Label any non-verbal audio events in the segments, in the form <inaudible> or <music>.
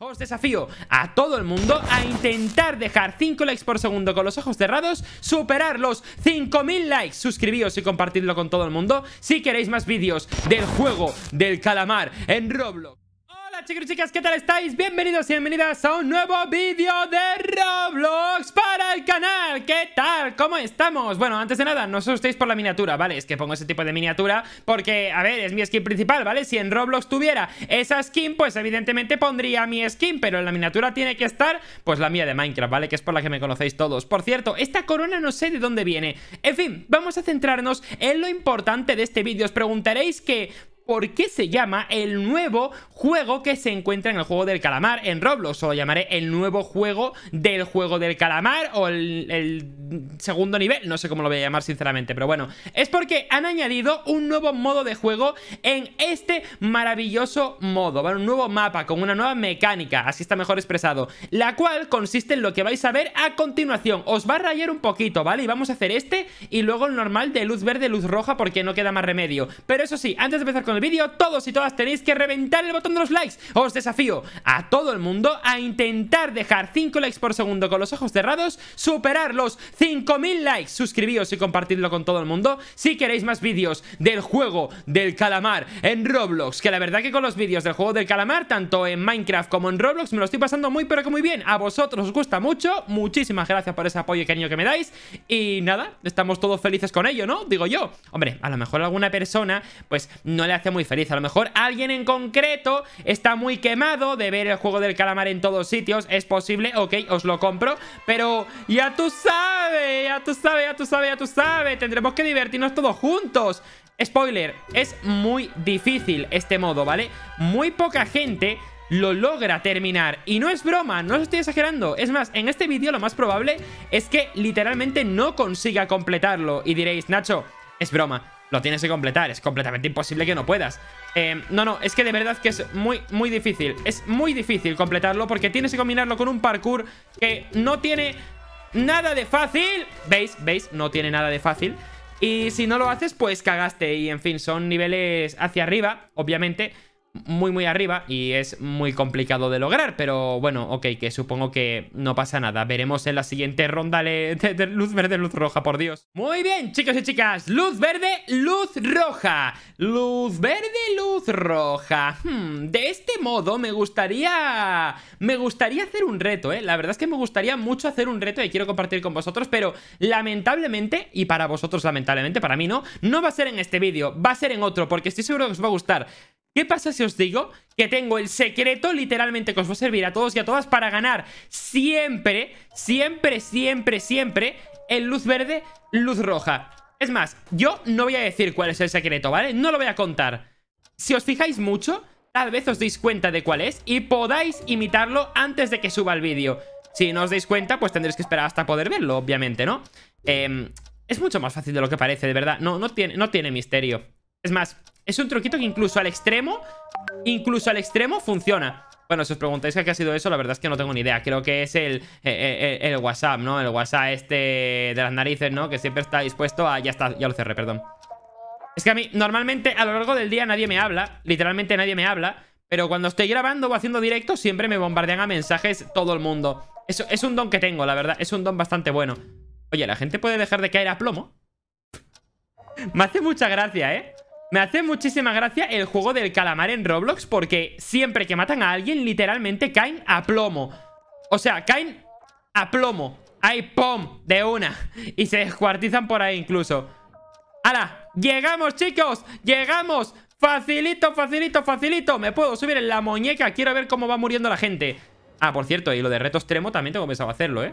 Os desafío a todo el mundo a intentar dejar 5 likes por segundo con los ojos cerrados, superar los 5000 likes, suscribíos y compartidlo con todo el mundo si queréis más vídeos del juego del calamar en Roblox chicos y chicas, ¿qué tal estáis? Bienvenidos y bienvenidas a un nuevo vídeo de Roblox para el canal ¿Qué tal? ¿Cómo estamos? Bueno, antes de nada, no os asustéis por la miniatura, ¿vale? Es que pongo ese tipo de miniatura porque, a ver, es mi skin principal, ¿vale? Si en Roblox tuviera esa skin, pues evidentemente pondría mi skin Pero en la miniatura tiene que estar, pues la mía de Minecraft, ¿vale? Que es por la que me conocéis todos Por cierto, esta corona no sé de dónde viene En fin, vamos a centrarnos en lo importante de este vídeo Os preguntaréis que, por qué se llama el nuevo juego que se encuentra en el juego del calamar en Roblox, o lo llamaré el nuevo juego del juego del calamar o el, segundo nivel, no sé cómo lo voy a llamar sinceramente, pero bueno, es porque han añadido un nuevo modo de juego en este maravilloso modo, ¿vale? un nuevo mapa con una nueva mecánica, así está mejor expresado, la cual consiste en lo que vais a ver a continuación, os va a rayar un poquito, ¿vale? Y vamos a hacer este y luego el normal de luz verde, luz roja, porque no queda más remedio, pero eso sí, antes de empezar con el vídeo, todos y todas tenéis que reventar el botón de los likes. Os desafío a todo el mundo a intentar dejar 5 likes por segundo con los ojos cerrados, superar los 5000 likes. Suscribíos y compartidlo con todo el mundo si queréis más vídeos del juego del calamar en Roblox. Que la verdad que con los vídeos del juego del calamar, tanto en Minecraft como en Roblox, me lo estoy pasando muy pero que muy bien. A vosotros os gusta mucho. Muchísimas gracias por ese apoyo cariño que me dais. Y nada, estamos todos felices con ello, ¿no? Digo yo. Hombre, a lo mejor alguna persona, pues no le hace muy feliz. A lo mejor alguien en concreto está muy quemado de ver el juego del calamar en todos sitios. Es posible, ok, os lo compro. Pero ya tú sabes, ya tú sabes, ya tú sabes, ya tú sabes. Tendremos que divertirnos todos juntos. Spoiler, es muy difícil este modo, ¿vale? Muy poca gente lo logra terminar. Y no es broma, no os estoy exagerando. Es más, en este vídeo lo más probable es que literalmente no consiga completarlo. Y diréis, Nacho, es broma. Lo tienes que completar, es completamente imposible que no puedas em, No, no, es que de verdad que es muy, muy difícil Es muy difícil completarlo porque tienes que combinarlo con un parkour que no tiene nada de fácil ¿Veis? ¿Veis? No tiene nada de fácil Y si no lo haces, pues cagaste Y en fin, son niveles hacia arriba, obviamente muy muy arriba y es muy complicado de lograr, pero bueno, ok, que supongo que no pasa nada, veremos en la siguiente ronda <laughs> de, luz verde, luz roja, por Dios. Muy bien, chicos y chicas, luz verde, luz roja, luz verde, luz roja. Hmm, de este modo me gustaría, me gustaría hacer un reto, ¿eh? la verdad es que me gustaría mucho hacer un reto y quiero compartir con vosotros, pero lamentablemente, y para vosotros lamentablemente, para mí no, no va a ser en este vídeo, va a ser en otro, porque estoy seguro que os va a gustar. ¿Qué pasa si os digo que tengo el secreto literalmente que os va a servir a todos y a todas para ganar siempre, siempre, siempre, siempre en luz verde, luz roja? Es más, yo no voy a decir cuál es el secreto, ¿vale? No lo voy a contar. Si os fijáis mucho, tal vez os deis cuenta de cuál es y podáis imitarlo antes de que suba el vídeo. Si no os dais cuenta, pues tendréis que esperar hasta poder verlo, obviamente, ¿no? Em, es mucho más fácil de lo que parece, de verdad. No, no, tiene, no tiene misterio. Es más, es un truquito que incluso al extremo, incluso al extremo funciona. Bueno, si os preguntáis qué ha sido eso, la verdad es que no tengo ni idea. Creo que es el, eh, eh, eh, el, WhatsApp, ¿no? El WhatsApp este de las narices, ¿no? Que siempre está dispuesto a... Ya está, ya lo cerré, perdón. Es que a mí, normalmente, a lo largo del día nadie me habla. Literalmente nadie me habla. Pero cuando estoy grabando o haciendo directo, siempre me bombardean a mensajes todo el mundo. Eso es un don que tengo, la verdad. Es un don bastante bueno. Oye, ¿la gente puede dejar de caer a plomo? <laughs> me hace mucha gracia, ¿eh? Me hace muchísima gracia el juego del calamar en Roblox porque siempre que matan a alguien literalmente caen a plomo. O sea, caen a plomo. Hay pom de una. <laughs> Y se descuartizan por ahí incluso. ¡Hala! ¡Llegamos, chicos! ¡Llegamos! ¡Facilito, facilito, facilito! Me puedo subir en la muñeca. Quiero ver cómo va muriendo la gente. Ah, por cierto, y lo de reto extremo también tengo pensado hacerlo, ¿eh?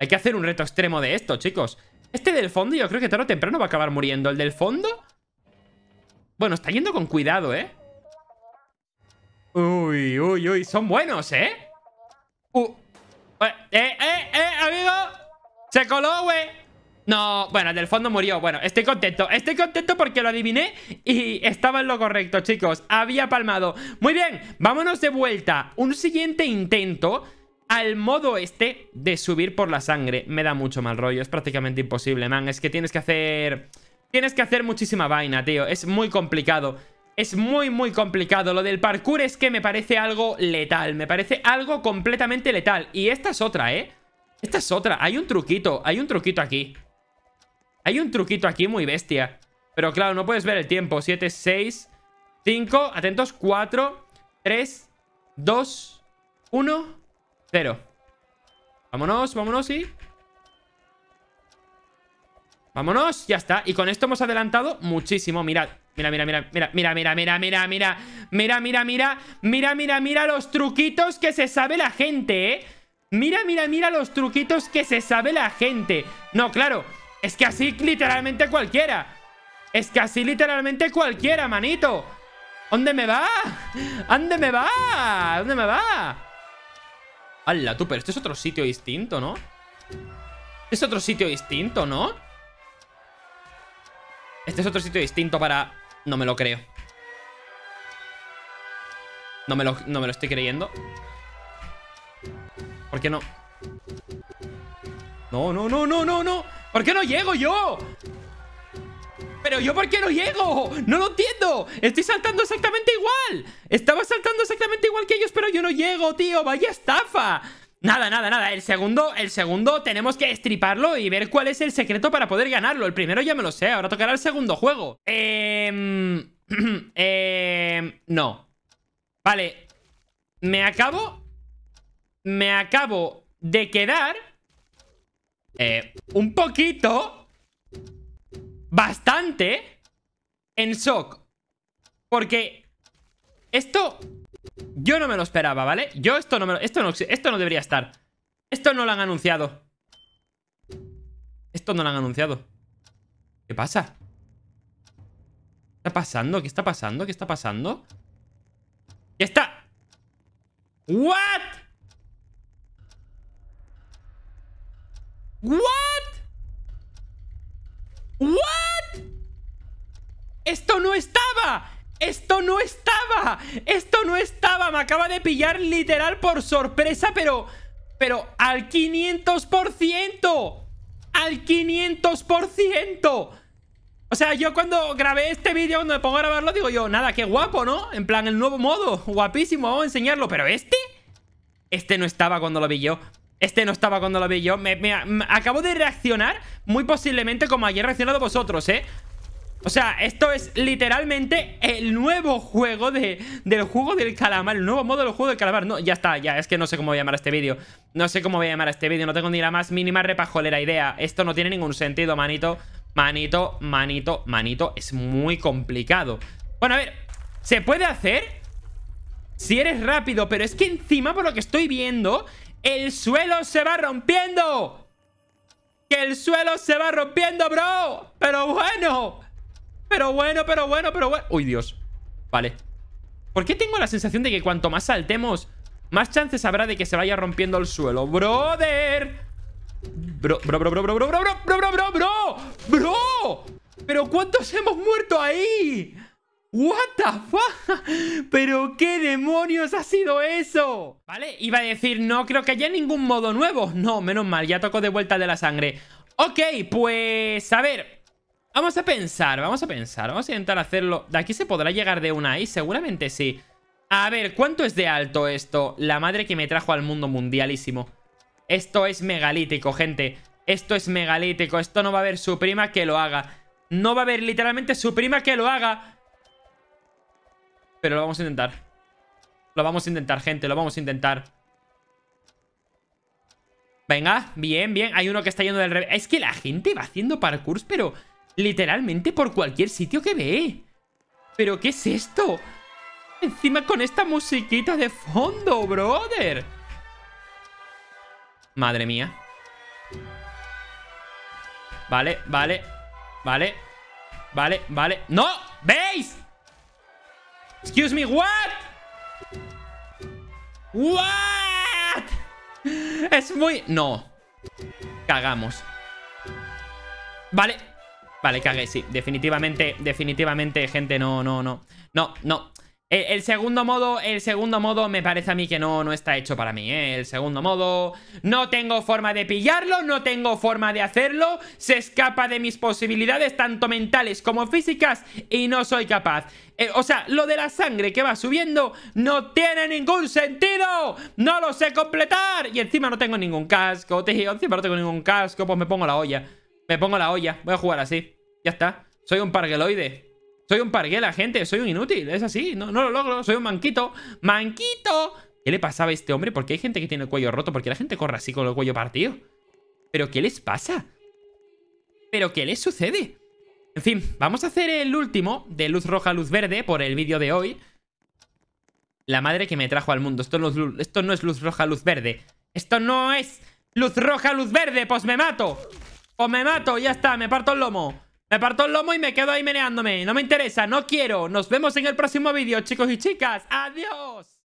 Hay que hacer un reto extremo de esto, chicos. Este del fondo yo creo que tarde o temprano va a acabar muriendo. El del fondo bueno, está yendo con cuidado, ¿eh? Uy, uy, uy. Son buenos, ¿eh? Uh. Eh, eh, eh, eh, amigo. Se coló, güey. No, bueno, del fondo murió. Bueno, estoy contento. Estoy contento porque lo adiviné y estaba en lo correcto, chicos. Había palmado. Muy bien, vámonos de vuelta. Un siguiente intento al modo este de subir por la sangre. Me da mucho mal rollo. Es prácticamente imposible, man. Es que tienes que hacer... Tienes que hacer muchísima vaina, tío. Es muy complicado. Es muy, muy complicado. Lo del parkour es que me parece algo letal. Me parece algo completamente letal. Y esta es otra, ¿eh? Esta es otra. Hay un truquito. Hay un truquito aquí. Hay un truquito aquí muy bestia. Pero claro, no puedes ver el tiempo. Siete, seis, cinco. atentos, 4, 3, 2, 1, cero. Vámonos, vámonos y... Vámonos, ya está. Y con esto hemos adelantado muchísimo. Mirad, mira, mira, mira, mira, mira, mira, mira, mira, mira, mira, mira, mira, mira, mira, mira los truquitos que se sabe la gente, ¿eh? Mira, mira, mira los truquitos que se sabe la gente. No, claro, es que así literalmente cualquiera. Es que así literalmente cualquiera, manito. ¿Dónde me va? ¿Dónde me va? ¿Dónde me va? ¡Hala, tú! Pero este es otro sitio distinto, ¿no? Es otro sitio distinto, ¿no? Este es otro sitio distinto para... No me lo creo No me lo, no me lo estoy creyendo ¿Por qué no? No, no, no, no, no, no ¿Por qué no llego yo? ¿Pero yo por qué no llego? ¡No lo entiendo! ¡Estoy saltando exactamente igual! Estaba saltando exactamente igual que ellos Pero yo no llego, tío ¡Vaya estafa! Nada, nada, nada. El segundo, el segundo tenemos que estriparlo y ver cuál es el secreto para poder ganarlo. El primero ya me lo sé, ahora tocará el segundo juego. Eh... <clears throat> eh... No. Vale. Me acabo... Me acabo de quedar... Eh, un poquito... Bastante... En shock. Porque... Esto yo no me lo esperaba, ¿vale? Yo esto no me lo... Esto no, esto no debería estar. Esto no lo han anunciado. Esto no lo han anunciado. ¿Qué pasa? ¿Qué está pasando? ¿Qué está pasando? ¿Qué está pasando? ¿Qué está? ¿What? ¿What? ¿What? Esto no está. ¡Esto no estaba! ¡Esto no estaba! Me acaba de pillar literal por sorpresa, pero... Pero al 500%. Al 500%. O sea, yo cuando grabé este vídeo, cuando me pongo a grabarlo, digo yo, nada, qué guapo, ¿no? En plan, el nuevo modo, guapísimo, vamos a enseñarlo. Pero este, este no estaba cuando lo vi yo. Este no estaba cuando lo vi yo. Me, acabo de reaccionar, muy posiblemente como ayer reaccionado vosotros, ¿eh? O sea, esto es literalmente el nuevo juego del juego del calamar, el nuevo modo del juego del calamar. No, ya está, ya, es que no sé cómo voy a llamar a este vídeo. No sé cómo voy a llamar a este vídeo, no tengo ni la más mínima repajolera idea. Esto no tiene ningún sentido, manito, manito, manito, manito. Es muy complicado. Bueno, a ver, ¿se puede hacer? Si eres rápido, pero es que encima, por lo que estoy viendo, el suelo se va rompiendo. Que el suelo se va rompiendo, bro. Pero bueno pero bueno, pero bueno, pero bueno Uy, Dios Vale ¿Por qué tengo la sensación de que cuanto más saltemos Más chances habrá de que se vaya rompiendo el suelo? ¡Brother! Bro, bro, bro, bro, bro, bro, bro, bro, bro, bro, bro, bro ¿Pero cuántos hemos muerto ahí? What the fuck? ¿Pero qué demonios ha sido eso? Vale, iba a decir, no creo que haya ningún modo nuevo No, menos mal, ya tocó de vuelta de la sangre Ok, pues a ver Vamos a pensar, vamos a pensar. Vamos a intentar hacerlo. ¿De aquí se podrá llegar de una ahí? Seguramente sí. A ver, ¿cuánto es de alto esto? La madre que me trajo al mundo mundialísimo. Esto es megalítico, gente. Esto es megalítico. Esto no va a haber su prima que lo haga. No va a haber literalmente su prima que lo haga. Pero lo vamos a intentar. Lo vamos a intentar, gente. Lo vamos a intentar. Venga, bien, bien. Hay uno que está yendo del revés. Es que la gente va haciendo parkour, pero... Literalmente por cualquier sitio que ve. ¿Pero qué es esto? Encima con esta musiquita de fondo, brother. Madre mía. Vale, vale, vale, vale, vale. ¡No! ¿Veis? Excuse me, what? What? Es muy... No. Cagamos. Vale. Vale, cagué, sí. Definitivamente, definitivamente, gente, no, no, no. No, no. E, el, segundo modo, el segundo modo me parece a mí que no, no está hecho para mí, ¿eh? El segundo modo, no tengo forma de pillarlo, no tengo forma de hacerlo, se escapa de mis posibilidades, tanto mentales como físicas, y no soy capaz. Eh, o sea, lo de la sangre que va subiendo no tiene ningún sentido, no lo sé completar, y encima no tengo ningún casco, tío, encima no tengo ningún casco, pues me pongo la olla. Me pongo la olla. Voy a jugar así. Ya está. Soy un pargueloide. Soy un parguela, gente. Soy un inútil. Es así. No, no lo logro. Soy un manquito. ¡Manquito! ¿Qué le pasaba a este hombre? Porque hay gente que tiene el cuello roto? porque la gente corre así con el cuello partido? ¿Pero qué les pasa? ¿Pero qué les sucede? En fin, vamos a hacer el último de luz roja, luz verde por el vídeo de hoy. La madre que me trajo al mundo. esto no es luz roja, luz verde. Esto no es luz roja, luz verde, pues me mato. Pues me mato, ya está, me parto el lomo Me parto el lomo y me quedo ahí meneándome No me interesa, no quiero Nos vemos en el próximo vídeo, chicos y chicas Adiós